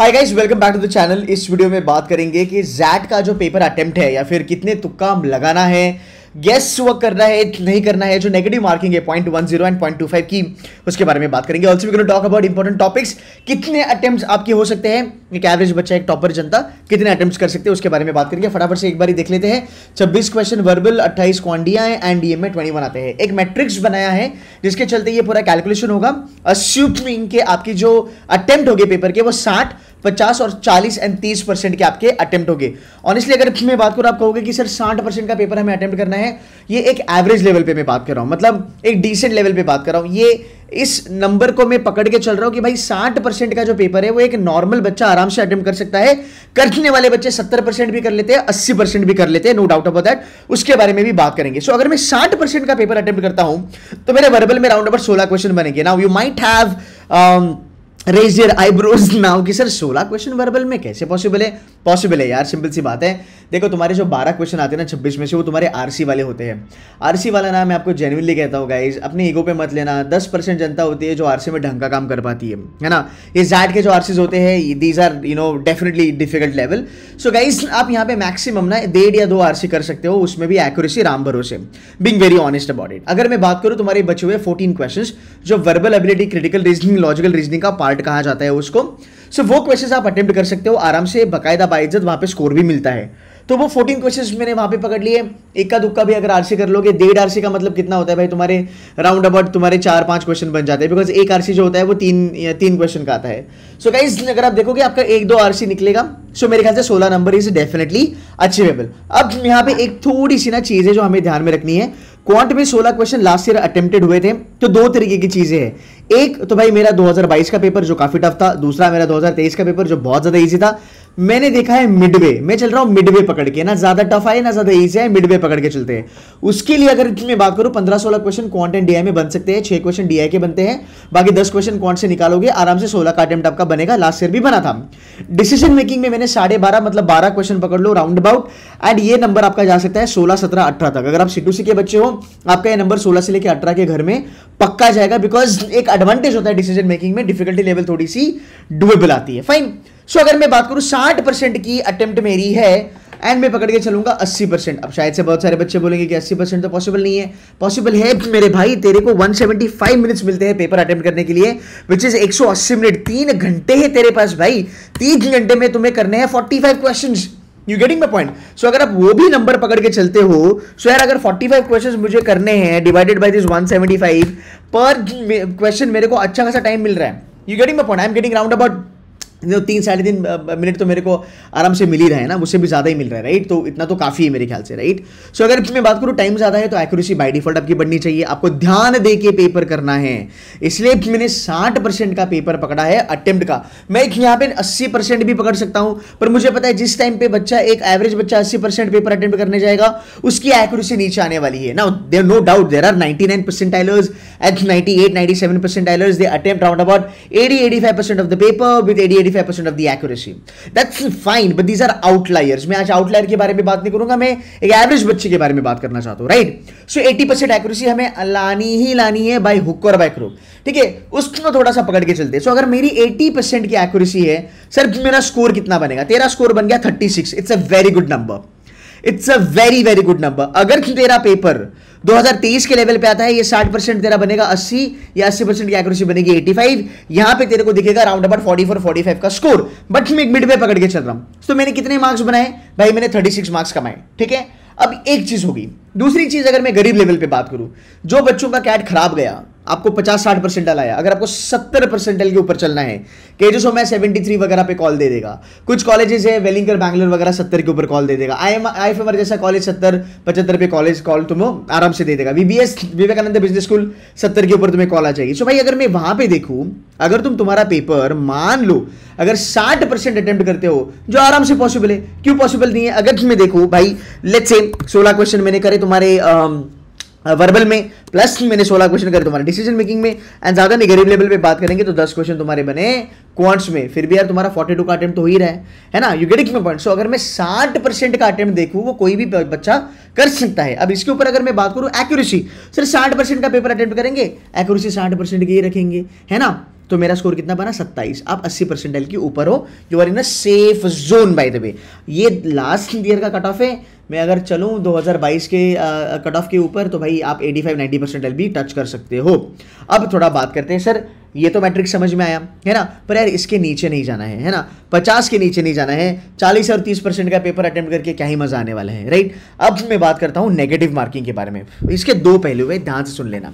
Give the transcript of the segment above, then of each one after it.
Hi guys welcome back to the channel इस video में बात करेंगे कि जैट का जो पेपर अटेम्प्ट है या फिर कितने तुक्का लगाना है गेस्ट वर्क करना है नहीं करना है जो नेगेटिव मार्किंग है point one zero and point two five की उसके बारे में बात करेंगे also we can talk about important topics कितने अटेम्प्ट आपके हो सकते हैं एक एवरेज बच्चा एक टॉपर जनता कितने अटेम्प्ट कर सकते हैं उसके बारे में बात करेंगे फटाफट से एक बार देख लेते हैं छब्बीस क्वेश्चन वर्बल अट्ठाईस क्वांडिया है एंड ई एम ट्वेंटी आते हैं एक मैट्रिक्स बनाया है जिसके चलते ये पूरा कैलकुलेशन होगा अस्यूमिंग के आपकी जो अटैम्प्ट होगी पेपर के वो साठ 50 और 40 एंड 30 परसेंट के आपके अटेम्प्ट होंगे ऑनेस्टली अगर मैं बात करूँ आप कहोगे कि सर 60 परसेंट का पेपर हमें अटेम्प्ट करना है ये एक एवरेज लेवल पे मैं बात कर रहा हूँ मतलब एक डिसेंट लेवल पे बात कर रहा हूँ ये इस नंबर को मैं पकड़ के चल रहा हूँ कि भाई 60 परसेंट का जो पेपर है वो एक नॉर्मल बच्चा आराम से अटेम्प्ट कर सकता है करने वाले बच्चे 70 परसेंट भी कर लेते हैं अस्सी परसेंट भी कर लेते हैं नो डाउट अबाउट दैट उसके बारे में भी बात करेंगे सो so, अगर मैं 60 परसेंट का पेपर अटेम्प्ट करता हूँ तो मेरे वर्बल में राउंड नंबर सोलह क्वेश्चन बनेंगे now you might have raise your eyebrows now की सर सोलह क्वेश्चन वर्बल में कैसे पॉसिबल है पॉसिबल है यार सिंपल सी बात है देखो तुम्हारे जो बारह क्वेश्चन आते हैं ना छब्बीस में से वो तुम्हारे आर वाले होते हैं आर वाला ना मैं आपको जेनविनली कहता हूँ गाइज अपने ईगो पे मत लेना दस परसेंट जनता होती है जो आर में ढंग का काम कर पाती है है ना ये जैट के जो आर होते हैं these are you know definitely difficult level so guys आप यहाँ पे मैक्सिमम ना डेढ़ या दो आर कर सकते हो उसमें भी एक्यूरेसी राम भरोसे being very honest about it अगर मैं बात करूँ तुम्हारे बचे हुए फोर्टीन क्वेश्चन जो verbal ability critical reasoning logical reasoning का पार्ट कहा जाता है उसको सो वो क्वेश्चन आप अटेम्प्ट कर सकते हो आराम से बकायदा बाइज्जत वहां पे स्कोर भी मिलता है तो वो फोर्टीन क्वेश्चन मैंने वहां पे पकड़ लिए इक्का दुक्का भी अगर आरसी कर लोगे डेढ़ आरसी का मतलब कितना होता है भाई तुम्हारे राउंड अबाउट तुम्हारे चार पांच क्वेश्चन बन जाते हैं बिकॉज एक आरसी जो होता है वो तीन तीन क्वेश्चन का आता है सो so, गाइज अगर आप देखोगे आपका एक दो आरसी निकलेगा सो so, मेरे ख्याल से सोलह नंबर इज डेफिनेटली अचीवेबल अब यहाँ पे एक थोड़ी सी ना चीज़ है जो हमें ध्यान में रखनी है क्वांट में 16 क्वेश्चन लास्ट ईयर अटेम्प्टेड हुए थे तो दो तरीके की चीजें हैं एक तो भाई मेरा 2022 का पेपर जो काफी टफ था दूसरा मेरा 2023 का पेपर जो बहुत ज्यादा ईजी था मैंने देखा है मिडवे मैं चल रहा हूँ मिडवे पकड़ के ना ज्यादा टफ आए ना ज्यादा ईजी आए मिडवे पकड़ के चलते हैं उसके लिए अगर मैं बात करूं पंद्रह सोलह क्वेश्चन कॉन्टेंट डीआई में बन सकते हैं छह क्वेश्चन डीआई के बनते हैं बाकी दस क्वेश्चन कॉन्ट से निकालोगे आराम से सोलह का अटेम्प्ट आपका बनेगा लास्ट ईयर भी बना था डिसीजन मेकिंग में मैंने साढ़े बारह मतलब बारह क्वेश्चन पकड़ लो राउंड अबाउट एंड ये नंबर आपका जा सकता है सोलह सत्रह अठारह तक अगर आप सी टू सी के बच्चे हो आपका यह नंबर सोलह से लेकर अठारह के घर में पक्का जाएगा बिकॉज एक एडवांटेज होता है डिसीजन मेकिंग में डिफिकल्टी लेवल थोड़ी सी डुएबल आती है फाइन सो अगर मैं बात करूँ साठ परसेंट की अटेम्प्ट मेरी है एंड मैं पकड़ के चलूंगा अस्सी परसेंट अब शायद से बहुत सारे बच्चे बोलेंगे कि अस्सी परसेंट तो पॉसिबल नहीं है पॉसिबल है मेरे भाई तेरे को 175 मिनट्स मिलते हैं पेपर अटेम्प्ट करने के लिए विच इज़ 180 मिनट तीन घंटे हैं तेरे पास भाई तीन घंटे में तुम्हें करने हैं 45 question you getting my point so अगर आप वो भी नंबर पकड़ के चलते हो सो so यार अगर 45 क्वेश्चन मुझे करने हैं डिवाइडेड बाई दिस फाइव पर क्वेश्चन मेरे को अच्छा खासा टाइम मिल रहा है you getting my point I am getting round about जो तीन साढ़े तीन मिनट तो मेरे को आराम से मिल ही रहा है ना मुझसे भी ज़्यादा ही मिल रहा है राइट तो इतना तो काफ़ी है मेरे ख्याल से राइट सो so, अगर मैं बात करूँ टाइम ज़्यादा है तो एक्यूरेसी बाय डिफॉल्ट आपकी बढ़नी चाहिए आपको ध्यान दे के पेपर करना है इसलिए मैंने साठ परसेंट का पेपर पकड़ा है अटेम्प्ट का मैं एक यहाँ पे अस्सी परसेंट भी पकड़ सकता हूँ पर मुझे पता है जिस टाइम पे बच्चा एक एवरेज बच्चा अस्सी परसेंट पेपर अटेम्प्ट करने जाएगा उसकी एक्यूरेसी नीचे आने वाली है ना there no doubt there are ninety nine percentilers eight ninety eight ninety seven percentilers they attempt round about eighty eighty five percent of the paper with eighty 85% of the accuracy that's fine but these are outliers मैं आज outlier के बारे में बात नहीं करूंगा मैं एक एवरेज बच्चे के बारे में बात करना चाहता हूँ right so eighty percent accuracy हमें लानी ही लानी है बाई हुक और बाई क्रूक ठीक है उसको थोड़ा सा पकड़ के चलते सो so, अगर मेरी एटी परसेंट की एक्यूरेसी है सर मेरा स्कोर कितना बनेगा तेरा स्कोर बन गया thirty six it's a very good number it's a very very good number अगर तेरा पेपर 2023 के लेवल पे आता है ये 60 परसेंट तेरा बनेगा 80 या 80 परसेंट की एक्यूरेसी बनेगी 85 यहां पे तेरे को दिखेगा राउंड अबाउट 44 45 का स्कोर बट मैं मिड पे पकड़ के चल रहा हूं तो मैंने कितने मार्क्स बनाए भाई मैंने 36 मार्क्स कमाए ठीक है अब एक चीज होगी दूसरी चीज अगर मैं गरीब लेवल पे बात करूं जो बच्चों का कैट खराब गया आपको 50-60 परसेंट डाला है अगर आपको 70 परसेंटेल के ऊपर चलना है के जो सो मैं 73 वगैरह पे कॉल दे देगा कुछ कॉलेजेस है वेलिंगर बैंगलोर वगैरह 70 के ऊपर कॉल दे देगा आई एम आई एफ जैसा कॉलेज 70 पचहत्तर पे कॉलेज कॉल तुम्हें आराम से दे देगा वीबीएस विवेकानंद बिजनेस स्कूल सत्तर के ऊपर तुम्हें कॉल आ जाएगी सो भाई अगर मैं वहां पर देखूँ अगर तुम तुम्हारा पेपर मान लो अगर 60 परसेंट अटेम्प्ट करते हो जो आराम से पॉसिबल है क्यों पॉसिबल नहीं है अगर मैं देखूँ भाई लेट्स से सोलह क्वेश्चन मैंने करे तुम्हारे uh, वर्बल में प्लस मैंने सोलह क्वेश्चन करे तुम्हारे डिसीजन मेकिंग में एंड ज़्यादा नहीं गरीब लेवल पे बात करेंगे तो दस क्वेश्चन तुम्हारे बने क्वांट्स में फिर भी यार तुम्हारा फोर्टी टू का अटैम्प्ट तो हो ही रहा है है ना you get it point so अगर मैं साठ परसेंट का अटैम्प्ट देखू वो कोई भी बच्चा कर सकता है अब इसके ऊपर अगर मैं बात करूँ एक्यूरेसी सर साठ परसेंट का पेपर अटैम्प्ट करेंगे एक्यूरेसी साठ परसेंट की ही रखेंगे है ना तो मेरा स्कोर कितना बना सत्ताईस आप अस्सी परसेंटाइल के ऊपर हो you are in a safe zone by the way ये लास्ट ईयर का कट ऑफ है मैं अगर चलूँ 2022 के कट ऑफ के ऊपर तो भाई आप 85 90 परसेंटाइल भी टच कर सकते हो अब थोड़ा बात करते हैं सर ये तो मैट्रिक समझ में आया है ना पर यार इसके नीचे नहीं जाना है है ना पचास के नीचे नहीं जाना है चालीस और तीस परसेंट का पेपर अटेम्प्ट करके क्या ही मजा आने वाला है राइट अब मैं बात करता हूँ नेगेटिव मार्किंग के बारे में इसके दो पहलू है ध्यान से सुन लेना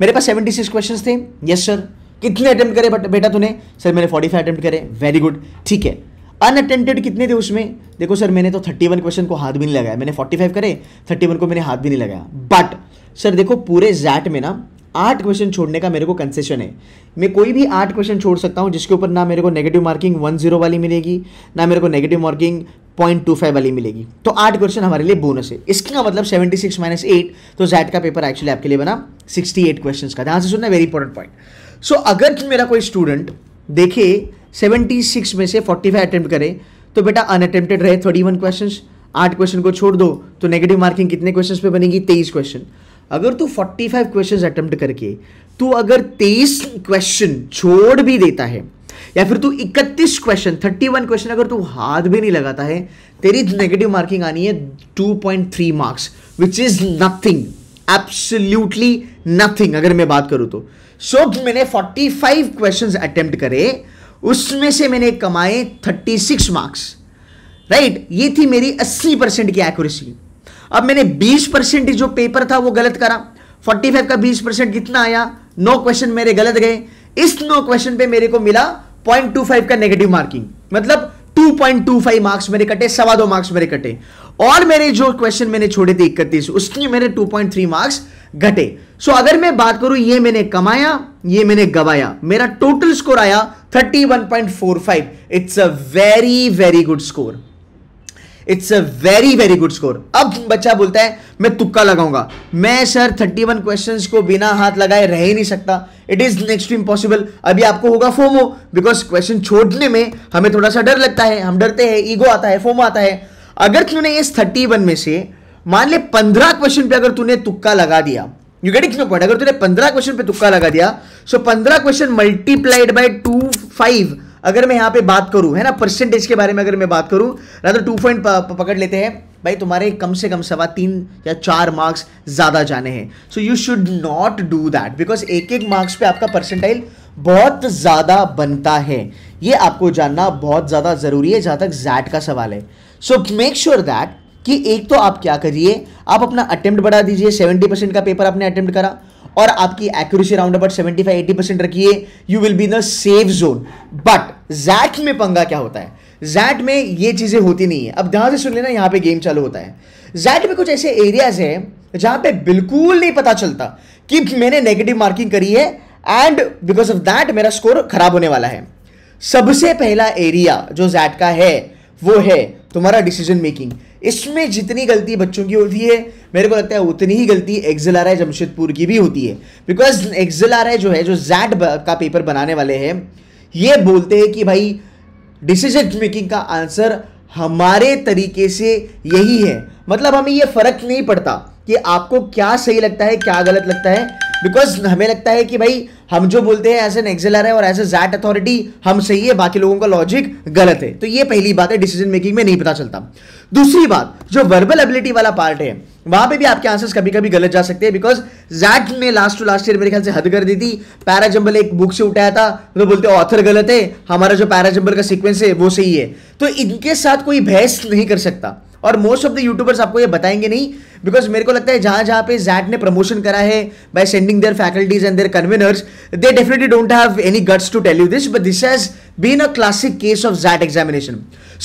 मेरे पास सेवेंटी सिक्स क्वेश्चन थे यस सर कितने अटैम्प्ट करे बेटा तूने सर मैंने फोर्टी फाइव अटैम्प्ट करे वेरी गुड ठीक है अनअटेम्प्टेड कितने थे उसमें देखो सर मैंने तो थर्टी वन क्वेश्चन को हाथ भी नहीं लगाया मैंने फोर्टी फाइव करे थर्टी वन को मैंने हाथ भी नहीं लगाया बट सर देखो पूरे जैट में ना आठ क्वेश्चन छोड़ने का मेरे को कंसेशन है मैं कोई भी आठ क्वेश्चन छोड़ सकता हूँ जिसके ऊपर ना मेरे को नेगेटिव मार्किंग वन जीरो वाली मिलेगी ना मेरे को negative marking point two five वाली मिलेगी तो आठ क्वेश्चन हमारे लिए बोनस है इसका मतलब सेवेंटी सिक्स माइनस एट तो जैट का पेपर एक्चुअली आपके लिए बना सिक्सटी एट क्वेश्चन का ध्यान से सुनना very important point so so, अगर मेरा कोई स्टूडेंट देखे 76 में से 45 अटेम्प्ट करे तो बेटा अनअटेम्प्टेड रहे 31 क्वेश्चन आठ क्वेश्चन को छोड़ दो तो नेगेटिव मार्किंग कितने क्वेश्चन पे बनेगी तेईस क्वेश्चन अगर तू 45 क्वेश्चन अटेम्प्ट करके तू अगर तेईस क्वेश्चन छोड़ भी देता है या फिर तू 31 क्वेश्चन 31 क्वेश्चन अगर तू हाथ भी नहीं लगाता है तेरी नेगेटिव मार्किंग आनी है 2.3 marks which is nothing absolutely nothing अगर मैं बात करूँ तो so, मैंने 45 क्वेश्चंस अटेम्प्ट करे उसमें से मैंने कमाए 36 मार्क्स राइट ये थी मेरी 80 परसेंट की एक्यूरेसी अब मैंने 20 परसेंट जो पेपर था वो गलत करा 45 का 20 परसेंट कितना आया नो क्वेश्चन मेरे गलत गए इस नो क्वेश्चन पे मेरे को मिला 0.25 का नेगेटिव मार्किंग मतलब 2.25 मार्क्स मेरे कटे सवा दो मार्क्स मेरे कटे और मेरे जो क्वेश्चन मैंने छोड़े थे इकतीस उसकी मेरे 2.3 मार्क्स घटे सो so, अगर मैं बात करूं ये मैंने कमाया ये मैंने गवाया मेरा टोटल स्कोर आया 31.45 it's a very very good score it's a very very good score अब बच्चा बोलता है मैं तुक्का लगाऊंगा मैं सर 31 क्वेश्चंस को बिना हाथ लगाए रह ही नहीं सकता it is next to impossible अभी आपको होगा फोमो बिकॉज क्वेश्चन छोड़ने में हमें थोड़ा सा डर लगता है हम डरते हैं ईगो आता है फोमो आता है अगर तूने इस थर्टी में से मान ले पंद्रह क्वेश्चन पे अगर तूने तुक्का लगा दिया यू गेट इट पॉइंट अगर तूने पंद्रह क्वेश्चन पे तुक्का लगा दिया सो पंद्रह question multiplied by two five अगर मैं यहाँ पे बात करूँ है ना परसेंटेज के बारे में अगर मैं बात करूँ रादर टू पॉइंट पकड़ लेते हैं भाई तुम्हारे कम से कम सवा तीन या चार मार्क्स ज़्यादा जाने हैं so you should not do that because एक एक मार्क्स पे आपका परसेंटाइल बहुत ज़्यादा बनता है ये आपको जानना बहुत ज़्यादा ज़रूरी है जहाँ तक जैट का सवाल है सो मेक श्योर दैट कि एक तो आप क्या करिए आप अपना अटेम्प्ट बढ़ा दीजिए सेवेंटी परसेंट का पेपर आपने अटेम्प्ट करा और आपकी accuracy round about seventy five eighty percent रखिए you will be in the safe zone but XAT में पंगा क्या होता है जैट में ये चीज़ें होती नहीं है अब ध्यान से सुन लेना यहां पे गेम चालू होता है जैट में कुछ ऐसे एरियाज हैं जहां पे बिल्कुल नहीं पता चलता कि मैंने नेगेटिव मार्किंग करी है एंड बिकॉज ऑफ दैट मेरा स्कोर खराब होने वाला है सबसे पहला एरिया जो जैट का है वो है तुम्हारा डिसीजन मेकिंग इसमें जितनी गलती बच्चों की होती है मेरे को लगता है उतनी ही गलती एक्जल आर जमशेदपुर की भी होती है बिकॉज एक्जल आर जो है जो जैड का पेपर बनाने वाले हैं ये बोलते हैं कि भाई डिसीजन मेकिंग का आंसर हमारे तरीके से यही है मतलब हमें ये फ़र्क नहीं पड़ता कि आपको क्या सही लगता है क्या गलत लगता है बिकॉज हमें लगता है कि भाई हम जो बोलते हैं एज एन एक्सेलर है और एज ए जैट अथॉरिटी हम सही है बाकी लोगों का लॉजिक गलत है तो ये पहली बात है डिसीजन मेकिंग में नहीं पता चलता दूसरी बात जो वर्बल एबिलिटी वाला पार्ट है वहां पे भी आपके आंसर्स कभी कभी गलत जा सकते हैं बिकॉज जैट ने लास्ट टू लास्ट ईयर मेरे ख्याल से हद कर दी थी पैराजंबल एक बुक से उठाया था वो बोलते ऑथर गलत है हमारा जो पैराजंबल का सीक्वेंस है वो सही है तो इनके साथ कोई बहस नहीं कर सकता और मोस्ट ऑफ द यूट्यूबर्स आपको ये बताएंगे नहीं बिकॉज मेरे को लगता है जहां जहां पे जैट ने प्रमोशन करा है by sending their faculties and their conveners they definitely don't have any guts to tell you this but this has been a classic case of XAT examination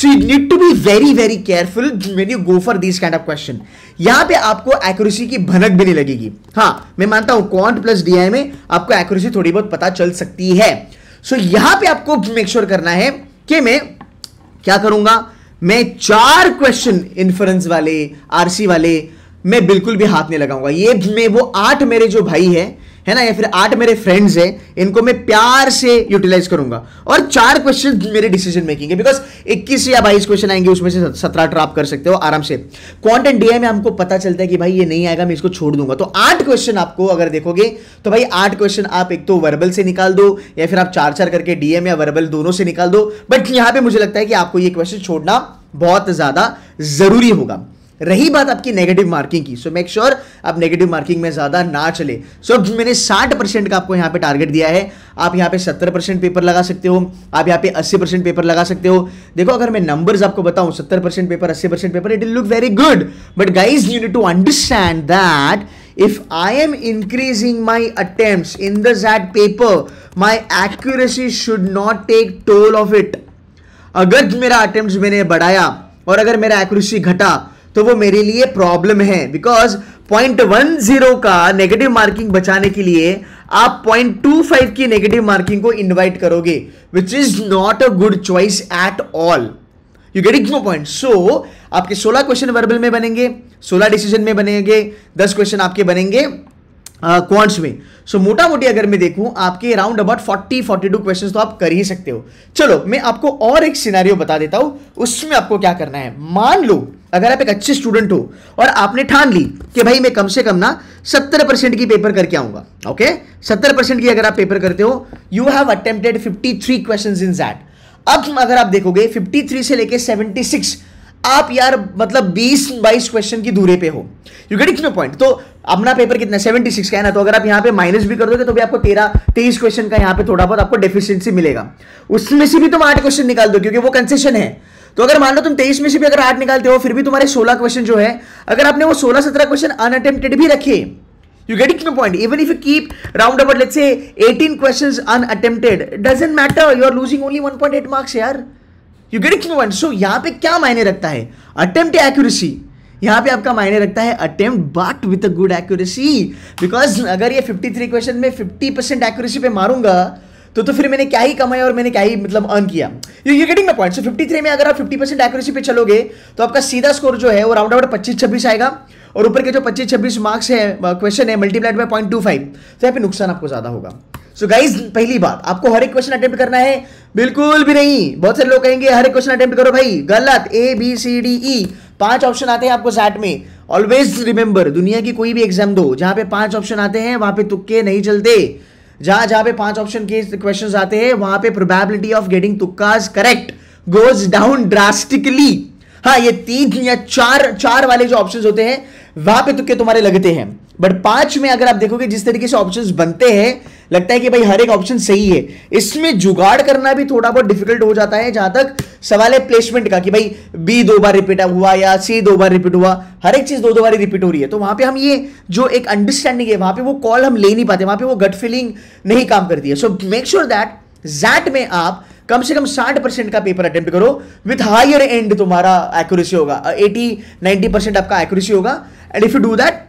so you need to be very very careful when you go for this kind of question यहां पे आपको accuracy की भनक भी नहीं लगेगी हाँ मैं मानता हूं क्वांट प्लस डी में आपको एक्यूरेसी थोड़ी बहुत पता चल सकती है सो so, यहां पे आपको मेक श्योर sure करना है कि मैं क्या करूंगा मैं चार क्वेश्चन इन्फ्रेंस वाले आरसी वाले मैं बिल्कुल भी हाथ नहीं लगाऊंगा ये मैं वो आठ मेरे जो भाई है है ना या फिर आठ मेरे फ्रेंड्स हैं इनको मैं प्यार से यूटिलाइज करूंगा और चार क्वेश्चन मेरे डिसीजन मेकिंग है बिकॉज इक्कीस या बाईस क्वेश्चन आएंगे उसमें से 17 ट्राप कर सकते हो आराम से कॉन्टेंट डीआई में हमको पता चलता है कि भाई ये नहीं आएगा मैं इसको छोड़ दूंगा तो आठ क्वेश्चन आपको अगर देखोगे तो भाई आठ क्वेश्चन आप एक तो वर्बल से निकाल दो या फिर आप चार चार करके डीएम या वर्बल दोनों से निकाल दो बट यहां पर मुझे लगता है कि आपको ये क्वेश्चन छोड़ना बहुत ज्यादा जरूरी होगा रही बात आपकी नेगेटिव मार्किंग की सो मेक श्योर आप नेगेटिव मार्किंग में ज़्यादा ना चले सो so, मैंने 60 परसेंट का आपको यहाँ पे टारगेट दिया है आप यहाँ पे 70 परसेंट पेपर लगा सकते हो आप यहाँ पे 80 परसेंट पेपर लगा सकते हो देखो अगर मैं नंबर्स आपको बताऊं 70 percent paper 80 percent paper it will look very good but guys you need to understand that if I am increasing my attempts इन the ZAT paper, my accuracy should not take toll of it. अगर मेरा attempt मैंने बढ़ाया और अगर मेरा accuracy घटा तो वो मेरे लिए प्रॉब्लम है बिकॉज पॉइंट वन जीरो का नेगेटिव मार्किंग बचाने के लिए आप पॉइंट टू फाइव की नेगेटिव मार्किंग को इन्वाइट करोगे which is not a good choice at all you getting no point so आपके सोलह क्वेश्चन वर्बल में बनेंगे सोलह डिसीजन में बनेंगे दस क्वेश्चन आपके बनेंगे क्वांट्स uh, में सो so, मोटा मोटी अगर मैं देखूं आपके अराउंड अबाउट 40 फोर्टी टू तो आप कर ही सकते हो चलो मैं आपको और एक सिनेरियो बता देता हूं उसमें आपको क्या करना है मान लो अगर आप एक अच्छे स्टूडेंट हो और आपने ठान ली कि भाई मैं कम से कम ना 70 परसेंट की पेपर करके आऊंगा ओके okay? 70 परसेंट की अगर आप पेपर करते हो you have attempted three questions in that अब अगर आप देखोगे 53 से लेके 76 आप यार मतलब 20 बाईस क्वेश्चन की दूरी पे हो you get it's no point तो अपना पेपर कितना 76 सिक्स का है ना तो अगर आप यहाँ पे माइनस भी कर दोगे तो भी आपको 13 तेईस क्वेश्चन का यहाँ पे थोड़ा बहुत आपको डेफिशिएंसी मिलेगा उसमें से भी तुम आठ क्वेश्चन निकाल दो क्योंकि वो कंसेशन है तो अगर मान लो तुम तेईस में से भी अगर आठ निकालते हो फिर भी तुम्हारे सोलह क्वेश्चन जो है अगर आपने वो सोलह सत्रह क्वेश्चन अनअटेम्प्टेड भी रखे you get it no point even if you keep round about let's say eighteen question unattempted doesn't matter you are losing only one marks यार you get me point so यहाँ पे क्या मायने रखता है attempt accuracy यहाँ पे आपका मायने रखता है attempt but with a good accuracy because अगर ये 53 क्वेश्चन में 50 परसेंट एक्यूरेसी पे मारूंगा तो तो फिर मैंने क्या ही कमाया और मैंने क्या ही मतलब अर्न किया you you getting point so 53 में अगर आप 50 परसेंट एक्यूरेसी पे चलोगे तो आपका सीधा स्कोर जो है वो राउंड अबाउट पच्चीस छब्बीस आएगा और ऊपर के जो पच्चीस छब्बीस मार्क्स है क्वेश्चन है multiplied by point two five तो यहाँ पे नुकसान आपको ज़्यादा होगा सो so गाइज पहली बात आपको हर एक क्वेश्चन अटेम्प्ट करना है बिल्कुल भी नहीं बहुत सारे लोग कहेंगे हर एक क्वेश्चन अटेम्प्ट करो भाई गलत A B C D E पांच ऑप्शन आते हैं आपको सैट में ऑलवेज रिमेंबर दुनिया की कोई भी एग्जाम दो जहां पे पांच ऑप्शन आते हैं वहां पे तुक्के नहीं चलते जहां जहां पे पांच ऑप्शन के क्वेश्चन आते हैं वहां पे प्रोबेबिलिटी ऑफ गेटिंग तुक्काज करेक्ट गोज डाउन ड्रास्टिकली हाँ ये तीन या चार चार वाले जो ऑप्शन होते हैं वहां पे तुक्के तुम्हारे लगते हैं बट पांच में अगर आप देखोगे जिस तरीके से ऑप्शन बनते हैं लगता है कि भाई हर एक ऑप्शन सही है इसमें जुगाड़ करना भी थोड़ा बहुत डिफिकल्ट हो जाता है जहां तक सवाल है प्लेसमेंट का कि भाई बी दो बार रिपीट हुआ या सी दो बार रिपीट हुआ हर एक चीज दो दो बार रिपीट हो रही है तो वहां पे हम ये जो एक अंडरस्टैंडिंग है वहां पे वो कॉल हम ले नहीं पाते वहां पे वो गट फीलिंग नहीं काम करती है so make sure that XAT में आप कम से कम साठ परसेंट का पेपर अटेम्प्ट करो विथ हायर एंड तुम्हारा एक्यूरेसी होगा एटी नाइनटी परसेंट आपका एक्यूरेसी होगा and if you do that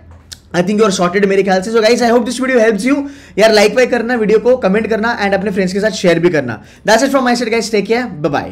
I think you are sorted मेरे ख्याल से so guys I hope this video helps you यार लाइक वाइक करना वीडियो को कमेंट करना एंड अपने फ्रेंड्स के साथ शेयर भी करना that's it from my side guys take care bye